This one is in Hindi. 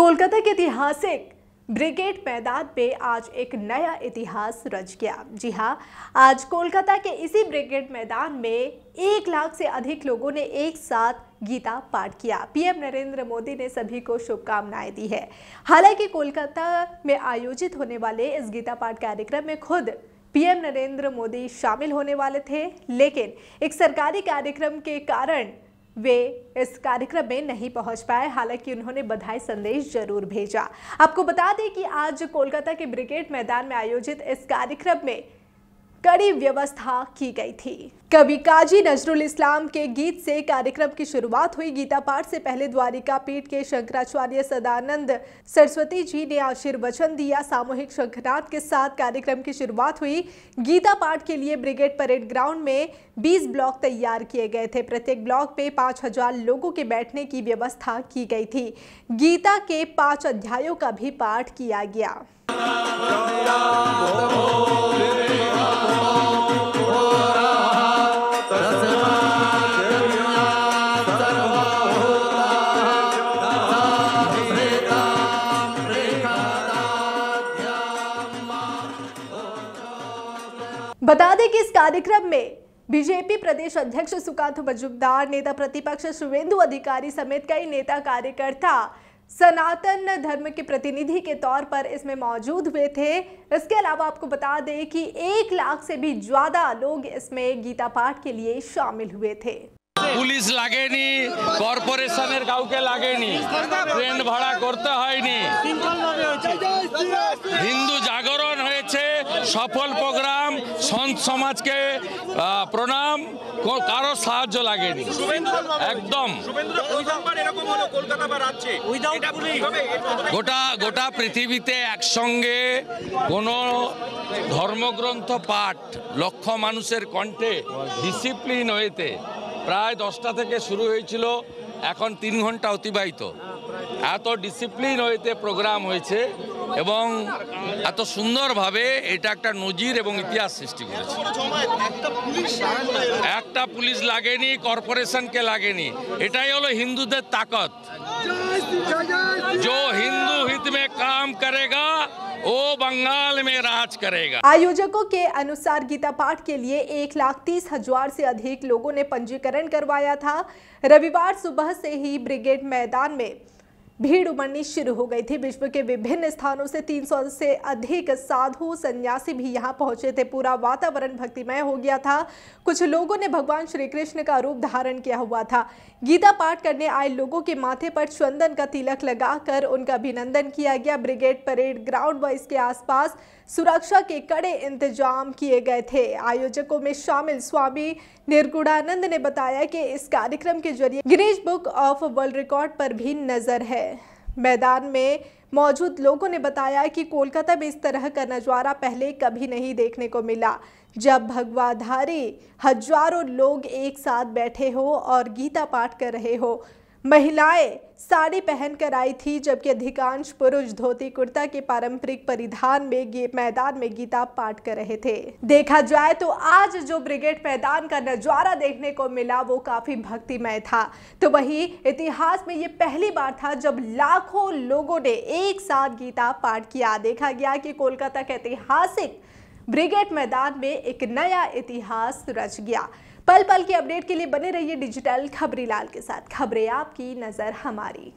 कोलकाता के ऐतिहासिक ब्रिगेड मैदान पे आज एक नया इतिहास रच गया जी हाँ आज कोलकाता के इसी ब्रिगेड मैदान में एक लाख से अधिक लोगों ने एक साथ गीता पाठ किया पीएम नरेंद्र मोदी ने सभी को शुभकामनाएं दी है हालांकि कोलकाता में आयोजित होने वाले इस गीता पाठ कार्यक्रम में खुद पीएम नरेंद्र मोदी शामिल होने वाले थे लेकिन एक सरकारी कार्यक्रम के कारण वे इस कार्यक्रम में नहीं पहुंच पाए हालांकि उन्होंने बधाई संदेश जरूर भेजा आपको बता दें कि आज कोलकाता के ब्रिगेड मैदान में आयोजित इस कार्यक्रम में कड़ी व्यवस्था की गई थी कवि काजी नजरुल इस्लाम के गीत से कार्यक्रम की शुरुआत हुई गीता पाठ से पहले द्वारिका पीठ के शंकराचार्य सदानंद सरस्वती जी ने आशीर्वचन दिया सामूहिक शंखनाथ के साथ कार्यक्रम की शुरुआत हुई गीता पाठ के लिए ब्रिगेड परेड ग्राउंड में 20 ब्लॉक तैयार किए गए थे प्रत्येक ब्लॉक में हजार लोगों के बैठने की व्यवस्था की गई थी गीता के पांच अध्यायों का भी पाठ किया गया बता दें कि इस कार्यक्रम में बीजेपी प्रदेश अध्यक्ष सुकांत मजुमदार नेता प्रतिपक्ष शुभेंदु अधिकारी समेत कई नेता कार्यकर्ता सनातन धर्म के प्रतिनिधि के तौर पर इसमें मौजूद हुए थे इसके अलावा आपको बता दें कि एक लाख से भी ज्यादा लोग इसमें गीता पाठ के लिए शामिल हुए थे पुलिस लागे পুলিশ गाँव के लागे লাগেনি ट्रेन भाड़ा करते हैं हिंदू সফল প্রোগ্রাম সন্ত সমাজকে প্রণাম কারো সাহায্য লাগেনি একদম গোটা গোটা পৃথিবীতে একসঙ্গে কোনো ধর্মগ্রন্থ পাঠ লক্ষ মানুষের কণ্ঠে ডিসিপ্লিন হয়েতে প্রায় দশটা থেকে শুরু হয়েছিল এখন তিন ঘন্টা অতিবাহিত এত ডিসিপ্লিন হইতে প্রোগ্রাম হয়েছে এবং এত সুন্দরভাবে এটা একটা নজির এবং ইতিহাস সৃষ্টি করেছে একটা পুলিশ লাগেনি কর্পোরেশনকে লাগেনি এটাই হলো হিন্দুদের তাকত जो হিন্দু হিতমে কাম করেগা वो बंगाल में राज करेगा आयोजकों के अनुसार गीता पाठ के लिए एक लाख तीस हजार से अधिक लोगों ने पंजीकरण करवाया था रविवार सुबह से ही ब्रिगेड मैदान में भीड़ उमड़नी शुरू हो गई थी विश्व के विभिन्न स्थानों से 300 से अधिक साधु सन्यासी भी यहाँ पहुंचे थे पूरा वातावरण भक्तिमय हो गया था कुछ लोगों ने भगवान श्री कृष्ण का रूप धारण किया हुआ था गीता पाठ करने आए लोगों के माथे पर चंदन का तिलक लगाकर उनका अभिनंदन किया गया ब्रिगेड परेड ग्राउंड व इसके आसपास सुरक्षा के कड़े इंतजाम किए गए थे आयोजकों में शामिल स्वामी निर्गुणानंद ने बताया कि इस कार्यक्रम के जरिए Guinness book of world record पर भी नजर है मैदान में मौजूद लोगों ने बताया कि कोलकाता में इस तरह का नज़ारा पहले कभी नहीं देखने को मिला जब भगवाधारी हजारों लोग एक साथ बैठे हो और गीता पाठ कर रहे हो महिलाएं साड़ी पहनकर आई थी जबकि अधिकांश पुरुष धोती कुर्ता के पारंपरिक परिधान में मैदान में गीता पाठ कर रहे थे देखा जाए तो आज जो ब्रिगेड मैदान का नजारा देखने को मिला वो काफी भक्तिमय था तो वही इतिहास में ये पहली बार था जब लाखों लोगों ने एक साथ गीता पाठ किया देखा गया कि कोलकाता के ऐतिहासिक ब्रिगेड मैदान में एक नया इतिहास रच गया पल पल की अपडेट के लिए बने रहिए डिजिटल खबरी लाल के साथ खबरें आपकी नज़र हमारी